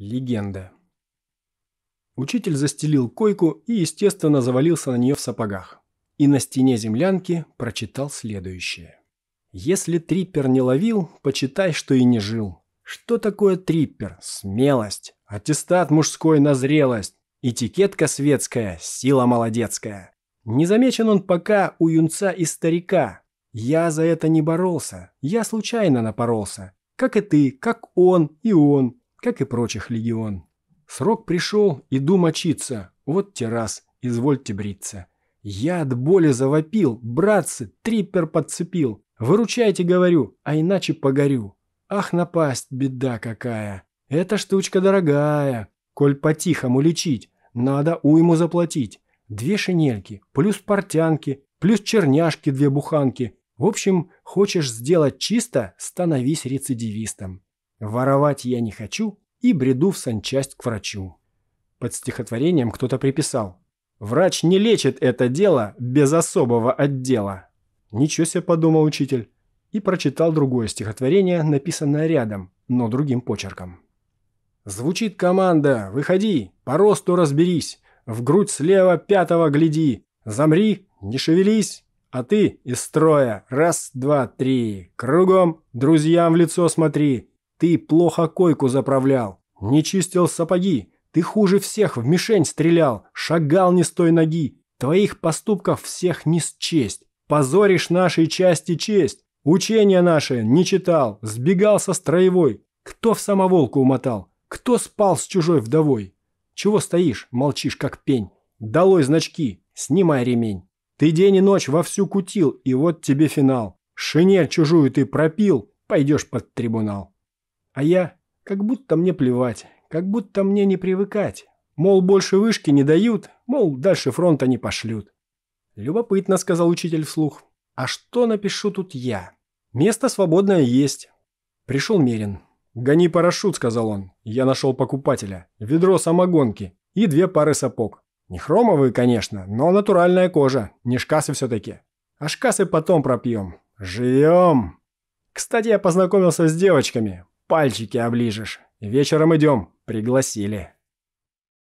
Легенда. Учитель застелил койку и, естественно, завалился на нее в сапогах. И на стене землянки прочитал следующее. «Если триппер не ловил, почитай, что и не жил. Что такое триппер? Смелость. Аттестат мужской на зрелость. Этикетка светская, сила молодецкая. Не замечен он пока у юнца и старика. Я за это не боролся. Я случайно напоролся. Как и ты, как он и он как и прочих легион. Срок пришел, и иду мочиться. Вот террас, извольте бриться. Я от боли завопил, братцы, триппер подцепил. Выручайте, говорю, а иначе погорю. Ах, напасть, беда какая. Эта штучка дорогая. Коль по-тихому лечить, надо уйму заплатить. Две шинельки, плюс портянки, плюс черняшки две буханки. В общем, хочешь сделать чисто, становись рецидивистом. Воровать я не хочу и бреду в санчасть к врачу. Под стихотворением кто-то приписал. Врач не лечит это дело без особого отдела. Ничего себе, подумал учитель. И прочитал другое стихотворение, написанное рядом, но другим почерком. Звучит команда «Выходи, по росту разберись, в грудь слева пятого гляди, замри, не шевелись, а ты из строя, раз, два, три, кругом, друзьям в лицо смотри, ты плохо койку заправлял, не чистил сапоги, ты хуже всех в мишень стрелял, шагал не с той ноги. Твоих поступков всех не счесть. Позоришь нашей части честь. Учения наши не читал, сбегал со строевой. Кто в самоволку умотал? Кто спал с чужой вдовой? Чего стоишь, молчишь как пень? Долой значки, снимай ремень. Ты день и ночь вовсю кутил, и вот тебе финал. Шинель чужую ты пропил, пойдешь под трибунал. А я, как будто мне плевать, как будто мне не привыкать. Мол, больше вышки не дают, мол, дальше фронта не пошлют. Любопытно, сказал учитель вслух. А что напишу тут я? Место свободное есть. Пришел Мерин. «Гони парашют», — сказал он. «Я нашел покупателя. Ведро самогонки и две пары сапог. Не хромовые, конечно, но натуральная кожа. Не шкасы все-таки. А шкасы потом пропьем. Живем!» «Кстати, я познакомился с девочками пальчики оближешь. Вечером идем, пригласили».